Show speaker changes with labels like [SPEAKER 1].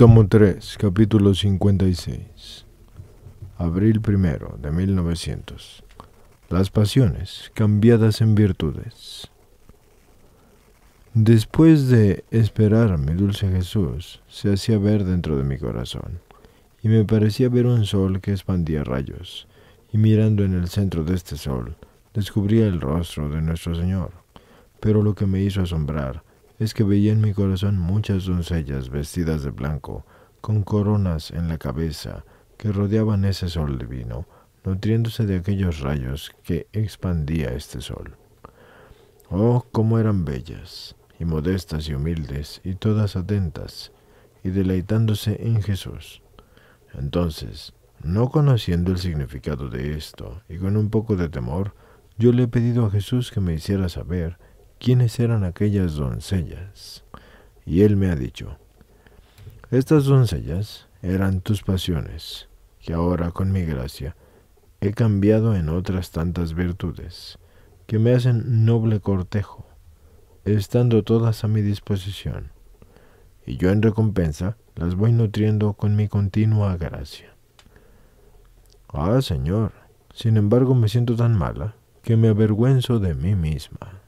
[SPEAKER 1] Tomo 3, capítulo 56. Abril primero de 1900. Las pasiones cambiadas en virtudes. Después de esperar mi dulce Jesús, se hacía ver dentro de mi corazón, y me parecía ver un sol que expandía rayos, y mirando en el centro de este sol, descubría el rostro de nuestro Señor. Pero lo que me hizo asombrar es que veía en mi corazón muchas doncellas vestidas de blanco, con coronas en la cabeza, que rodeaban ese sol divino, nutriéndose de aquellos rayos que expandía este sol. Oh, cómo eran bellas, y modestas y humildes, y todas atentas, y deleitándose en Jesús. Entonces, no conociendo el significado de esto, y con un poco de temor, yo le he pedido a Jesús que me hiciera saber quiénes eran aquellas doncellas. Y él me ha dicho, estas doncellas eran tus pasiones, que ahora con mi gracia he cambiado en otras tantas virtudes, que me hacen noble cortejo, estando todas a mi disposición, y yo en recompensa las voy nutriendo con mi continua gracia. Ah, Señor, sin embargo me siento tan mala que me avergüenzo de mí misma.